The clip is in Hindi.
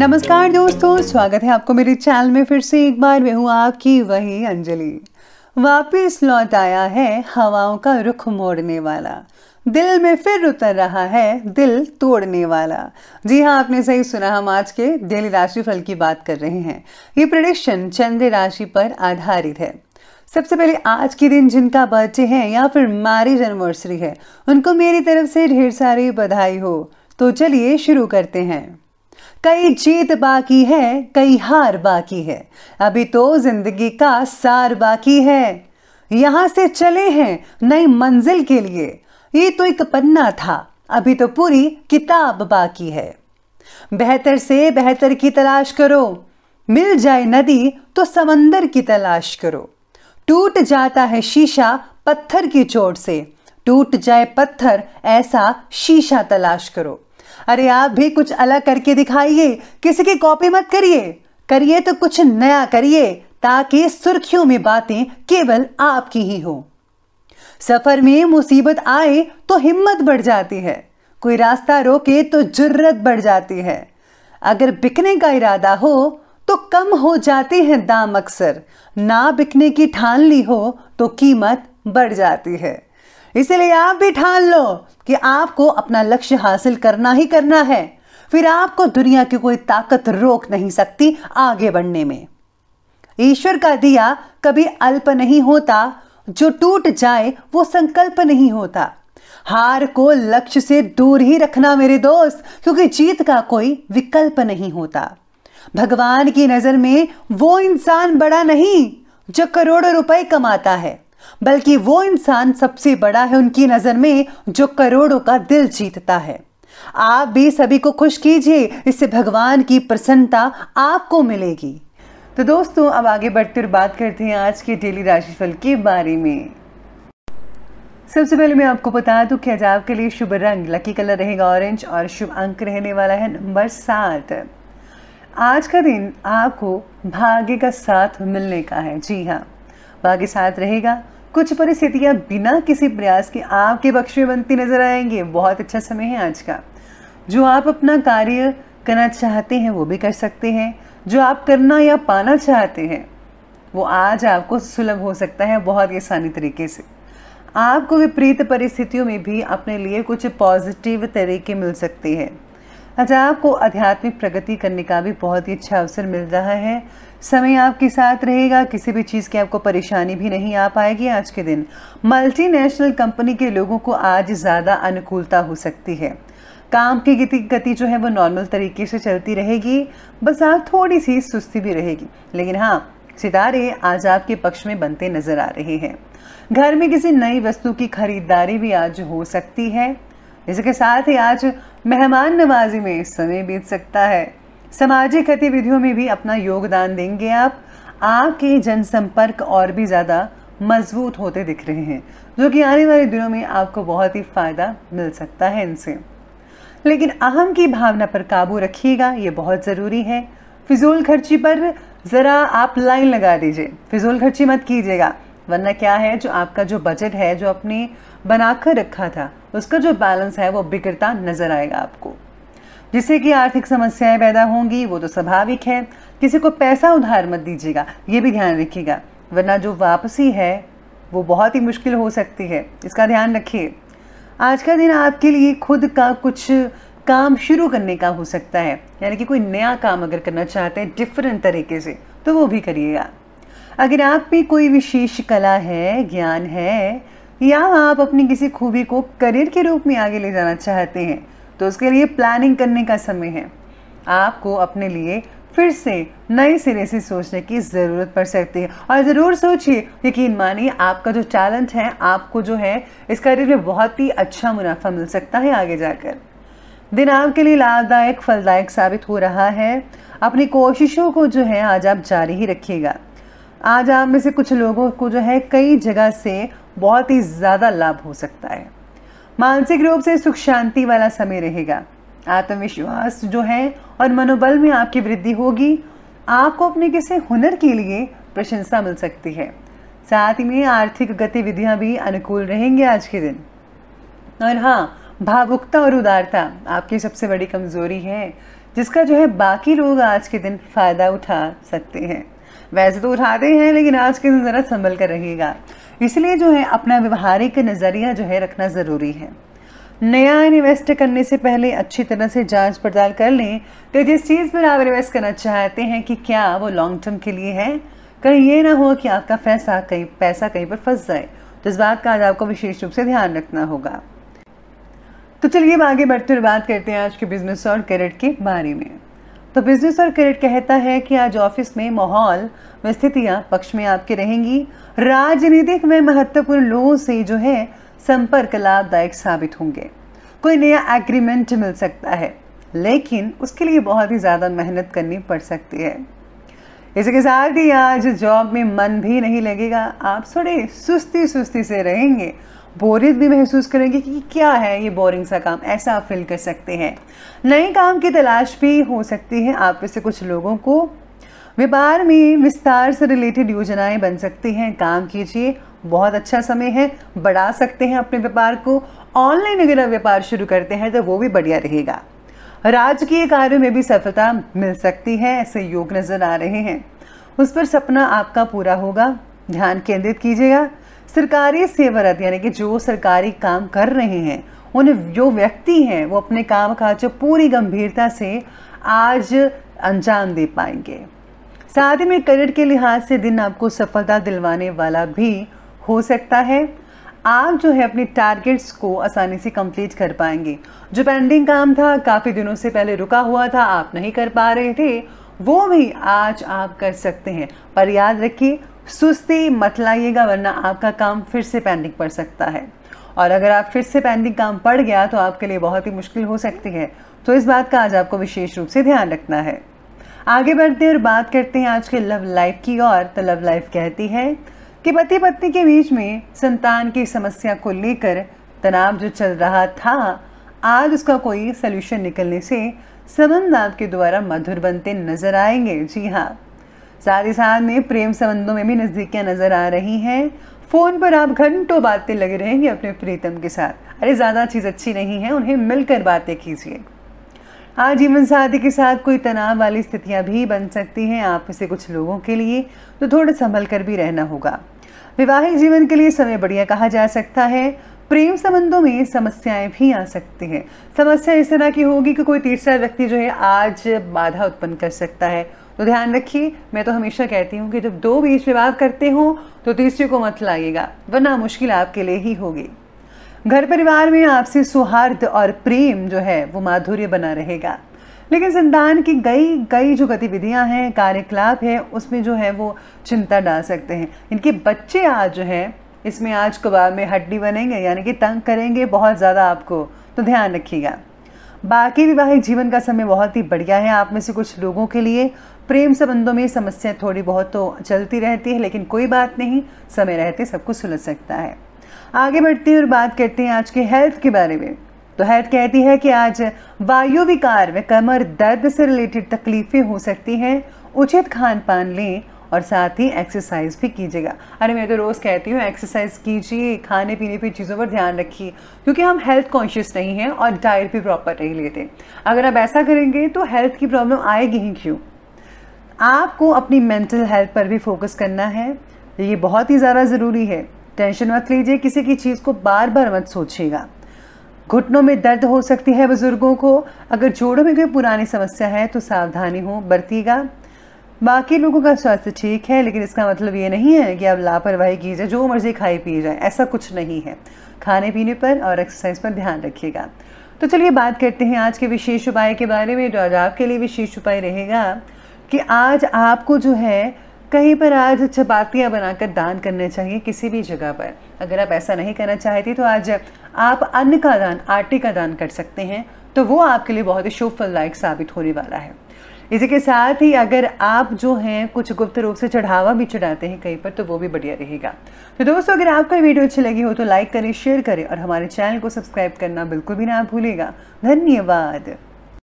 नमस्कार दोस्तों स्वागत है आपको मेरे चैनल में फिर से एक बार मैं हूँ आपकी वही अंजलि वापस लौट आया है हवाओं का रुख मोड़ने वाला दिल में फिर उतर रहा है दिल तोड़ने वाला जी हाँ आपने सही सुना हम आज के डेली फल की बात कर रहे हैं ये प्रडिक्शन चंद्र राशि पर आधारित है सबसे पहले आज के दिन जिनका बर्थडे है या फिर मैरिज एनिवर्सरी है उनको मेरी तरफ से ढेर सारी बधाई हो तो चलिए शुरू करते हैं कई जीत बाकी है कई हार बाकी है अभी तो जिंदगी का सार बाकी है यहां से चले हैं नई मंजिल के लिए ये तो एक पन्ना था अभी तो पूरी किताब बाकी है बेहतर से बेहतर की तलाश करो मिल जाए नदी तो समंदर की तलाश करो टूट जाता है शीशा पत्थर की चोट से टूट जाए पत्थर ऐसा शीशा तलाश करो अरे आप भी कुछ अलग करके दिखाइए किसी की कॉपी मत करिए करिए तो कुछ नया करिए ताकि सुर्खियों में बातें केवल आपकी ही हो सफर में मुसीबत आए तो हिम्मत बढ़ जाती है कोई रास्ता रोके तो जुर्रत बढ़ जाती है अगर बिकने का इरादा हो तो कम हो जाते हैं दाम अक्सर ना बिकने की ठान ली हो तो कीमत बढ़ जाती है इसलिए आप भी ठान लो कि आपको अपना लक्ष्य हासिल करना ही करना है फिर आपको दुनिया की कोई ताकत रोक नहीं सकती आगे बढ़ने में ईश्वर का दिया कभी अल्प नहीं होता जो टूट जाए वो संकल्प नहीं होता हार को लक्ष्य से दूर ही रखना मेरे दोस्त क्योंकि जीत का कोई विकल्प नहीं होता भगवान की नजर में वो इंसान बड़ा नहीं जो करोड़ों रुपए कमाता है बल्कि वो इंसान सबसे बड़ा है उनकी नज़र में जो करोड़ों का दिल जीतता है आप भी सभी को खुश कीजिए इससे भगवान की प्रसन्नता आपको मिलेगी तो दोस्तों अब आगे बढ़ते हुए बात करते हैं आज के डेली राशिफल के बारे में सबसे पहले मैं आपको बता दूं कि आज आपके लिए शुभ रंग लकी कलर रहेगा ऑरेंज और शुभ अंक रहने वाला है नंबर सात आज का दिन आपको भाग्य का साथ मिलने का है जी हाँ भाग्य साथ रहेगा कुछ परिस्थितियां बिना किसी प्रयास के आपके पक्ष में बनती नजर आएंगे बहुत अच्छा समय है आज का जो आप अपना कार्य करना चाहते हैं वो भी कर सकते हैं जो आप करना या पाना चाहते हैं वो आज आपको सुलभ हो सकता है बहुत ही आसानी तरीके से आपको विपरीत परिस्थितियों में भी अपने लिए कुछ पॉजिटिव तरीके मिल सकते हैं अच्छा आपको आध्यात्मिक प्रगति करने का भी बहुत ही अच्छा अवसर मिल रहा है समय आपके साथ रहेगा किसी भी चीज़ की आपको परेशानी भी नहीं आ पाएगी आज के दिन मल्टीनेशनल कंपनी के लोगों को आज ज़्यादा अनुकूलता हो सकती है काम की गति गति जो है वो नॉर्मल तरीके से चलती रहेगी बस आप थोड़ी सी सुस्ती भी रहेगी लेकिन हाँ सितारे आज आपके पक्ष में बनते नजर आ रहे हैं घर में किसी नई वस्तु की खरीदारी भी आज हो सकती है इसके साथ ही आज मेहमान नवाजी में समय बीत सकता है सामाजिक गतिविधियों में भी अपना योगदान देंगे आप आपके जनसंपर्क और भी ज़्यादा मजबूत होते दिख रहे हैं जो कि आने वाले दिनों में आपको बहुत ही फ़ायदा मिल सकता है इनसे लेकिन अहम की भावना पर काबू रखिएगा ये बहुत ज़रूरी है फिजूल खर्ची पर ज़रा आप लाइन लगा दीजिए फिजूल खर्ची मत कीजिएगा वरना क्या है जो आपका जो बजट है जो आपने बनाकर रखा था उसका जो बैलेंस है वो बिगड़ता नज़र आएगा आपको जिससे कि आर्थिक समस्याएं पैदा होंगी वो तो स्वाभाविक है किसी को पैसा उधार मत दीजिएगा ये भी ध्यान रखिएगा वरना जो वापसी है वो बहुत ही मुश्किल हो सकती है इसका ध्यान रखिए आज का दिन आपके लिए खुद का कुछ काम शुरू करने का हो सकता है यानी कि कोई नया काम अगर करना चाहते हैं डिफरेंट तरीके से तो वो भी करिएगा अगर आप में कोई विशेष कला है ज्ञान है या आप अपनी किसी खूबी को करियर के रूप में आगे ले जाना चाहते हैं तो उसके लिए प्लानिंग करने का समय है आपको अपने लिए फिर से नए सिरे से सोचने की ज़रूरत पड़ सकती है और ज़रूर सोचिए यकीन मानिए आपका जो टैलेंट है आपको जो है इस करियर में बहुत ही अच्छा मुनाफा मिल सकता है आगे जाकर दिन आपके लिए लाभदायक फलदायक साबित हो रहा है अपनी कोशिशों को जो है आज आप जारी ही रखिएगा आज आप में से कुछ लोगों को जो है कई जगह से बहुत ही ज़्यादा लाभ हो सकता है मानसिक रूप से सुख शांति वाला समय रहेगा आत्मविश्वास जो है और मनोबल में आपकी वृद्धि होगी आपको अपने किसी हुनर के लिए प्रशंसा मिल सकती है साथ ही में आर्थिक गतिविधियां भी अनुकूल रहेंगे आज के दिन और हाँ भावुकता और उदारता आपकी सबसे बड़ी कमजोरी है जिसका जो है बाकी लोग आज के दिन फ़ायदा उठा सकते हैं वैसे तो उठाते हैं लेकिन आज के दिन ज़रा संभल कर रहिएगा इसलिए जो है अपना व्यवहारिक नज़रिया जो है रखना ज़रूरी है नया इन्वेस्ट करने से पहले अच्छी तरह से जांच पड़ताल कर लें तो जिस चीज़ पर आप इन्वेस्ट करना चाहते हैं कि क्या वो लॉन्ग टर्म के लिए है कहीं ये ना हो कि आपका पैसा कहीं पैसा कहीं पर फंस जाए तो इस बात का आज आपको विशेष रूप से ध्यान रखना होगा तो चलिए आगे बढ़ते हुए बात करते हैं आज के बिजनेस और क्रेडिट के बारे में तो बिजनेस और क्रेडिट कहता है कि आज ऑफिस में माहौल व स्थितियाँ पक्ष में आपके रहेंगी राजनीतिक में महत्वपूर्ण लोगों से जो है संपर्क लाभदायक साबित होंगे कोई नया एग्रीमेंट मिल सकता है लेकिन उसके लिए बहुत ही ज़्यादा मेहनत करनी पड़ सकती है इसी के साथ ही आज जॉब में मन भी नहीं लगेगा आप थोड़े सुस्ती सुस्ती से रहेंगे बोरियत भी महसूस करेंगे कि क्या है ये बोरिंग सा काम ऐसा आप फील कर सकते हैं नए काम की तलाश भी हो सकती है आप में से कुछ लोगों को व्यापार में विस्तार से रिलेटेड योजनाएं बन सकती हैं काम कीजिए बहुत अच्छा समय है बढ़ा सकते हैं अपने व्यापार को ऑनलाइन अगर आप व्यापार शुरू करते हैं तो वो भी बढ़िया रहेगा राजकीय कार्य में भी सफलता मिल सकती है ऐसे योग नज़र आ रहे हैं उस पर सपना आपका पूरा होगा ध्यान केंद्रित कीजिएगा सरकारी सेवरत यानी कि जो सरकारी काम कर रहे हैं उन्हें जो व्यक्ति हैं वो अपने काम काज पूरी गंभीरता से आज अंजाम दे पाएंगे साथ ही में करियर के लिहाज से दिन आपको सफलता दिलवाने वाला भी हो सकता है आप जो है अपने टारगेट्स को आसानी से कंप्लीट कर पाएंगे जो पेंडिंग काम था काफ़ी दिनों से पहले रुका हुआ था आप नहीं कर पा रहे थे वो भी आज आप कर सकते हैं पर याद रखिए सुस्ती मत लाइएगा वरना आपका काम फिर से पेंडिंग पड़ सकता है और अगर आप फिर से पेंडिंग काम पड़ गया तो आपके लिए बहुत ही मुश्किल हो सकती है तो इस बात का आज आपको विशेष रूप से ध्यान रखना है आगे बढ़ते और बात करते हैं आज के लव लाइफ की और तो लव लाइफ कहती है कि पति पत्नी के बीच में संतान की समस्या को लेकर तनाव जो चल रहा था आज उसका कोई सलूशन निकलने से संबंध आपके द्वारा मधुर बनते नजर आएंगे जी हाँ साथ ही साथ में प्रेम संबंधों में भी नज़दीकियाँ नज़र आ रही हैं फ़ोन पर आप घंटों बातें लगे रहेंगे अपने प्रीतम के साथ अरे ज़्यादा चीज़ अच्छी नहीं है उन्हें मिलकर बातें कीजिए आज जीवन साथी के साथ कोई तनाव वाली स्थितियां भी बन सकती हैं आप से कुछ लोगों के लिए तो थोड़ा संभल कर भी रहना होगा विवाहित जीवन के लिए समय बढ़िया कहा जा सकता है प्रेम संबंधों में समस्याएं भी आ सकती हैं समस्या इस तरह की होगी कि कोई तीसरा व्यक्ति जो है आज बाधा उत्पन्न कर सकता है तो ध्यान रखिए मैं तो हमेशा कहती हूँ कि जब दो बीच में बात करते हो तो तीसरे को मत लाइएगा वरना मुश्किल आपके लिए ही होगी घर परिवार में आपसे सौहार्द और प्रेम जो है वो माधुर्य बना रहेगा लेकिन संतान की गई गई जो गतिविधियां हैं कार्यकलाप है उसमें जो है वो चिंता डाल सकते हैं इनके बच्चे आज जो है इसमें आज कबाब में हड्डी बनेंगे यानी कि तंग करेंगे बहुत ज़्यादा आपको तो ध्यान रखिएगा बाकी विवाहित जीवन का समय बहुत ही बढ़िया है आप में से कुछ लोगों के लिए प्रेम संबंधों में समस्या थोड़ी बहुत तो चलती रहती है लेकिन कोई बात नहीं समय रहते सब कुछ सुलझ सकता है आगे बढ़ते हैं और बात करते हैं आज के हेल्थ के बारे में तो हेल्थ कहती है कि आज वायु विकार में कमर दर्द से रिलेटेड तकलीफ़ें हो सकती हैं उचित खान पान लें और साथ ही एक्सरसाइज भी कीजिएगा अरे मैं तो रोज़ कहती हूँ एक्सरसाइज कीजिए खाने पीने की चीज़ों पर ध्यान रखिए क्योंकि हम हेल्थ कॉन्शियस नहीं हैं और डाइट भी प्रॉपर नहीं लेते अगर आप ऐसा करेंगे तो हेल्थ की प्रॉब्लम आएगी ही क्यों आपको अपनी मेंटल हेल्थ पर भी फोकस करना है ये बहुत ही ज़्यादा ज़रूरी है टेंशन मत लीजिए किसी की चीज़ को बार बार मत सोचिएगा घुटनों में दर्द हो सकती है बुज़ुर्गों को अगर जोड़ों में कोई पुरानी समस्या है तो सावधानी हो बरतीगा बाकी लोगों का स्वास्थ्य ठीक है लेकिन इसका मतलब ये नहीं है कि आप लापरवाही कीजिए जो मर्ज़ी खाई पी जाए ऐसा कुछ नहीं है खाने पीने पर और एक्सरसाइज पर ध्यान रखिएगा तो चलिए बात करते हैं आज के विशेष उपाय के बारे में और आपके लिए विशेष उपाय रहेगा कि आज आपको जो है कहीं पर आज चपातियाँ बनाकर दान करने चाहिए किसी भी जगह पर अगर आप ऐसा नहीं करना चाहती तो आज आप अन्न का दान आटे का दान कर सकते हैं तो वो आपके लिए बहुत ही शुभ फलदायक साबित होने वाला है इसी के साथ ही अगर आप जो हैं कुछ गुप्त रूप से चढ़ावा भी चढ़ाते हैं कहीं पर तो वो भी बढ़िया रहेगा तो दोस्तों अगर आपको वीडियो अच्छी लगी हो तो लाइक करें शेयर करें और हमारे चैनल को सब्सक्राइब करना बिल्कुल भी ना भूलेगा धन्यवाद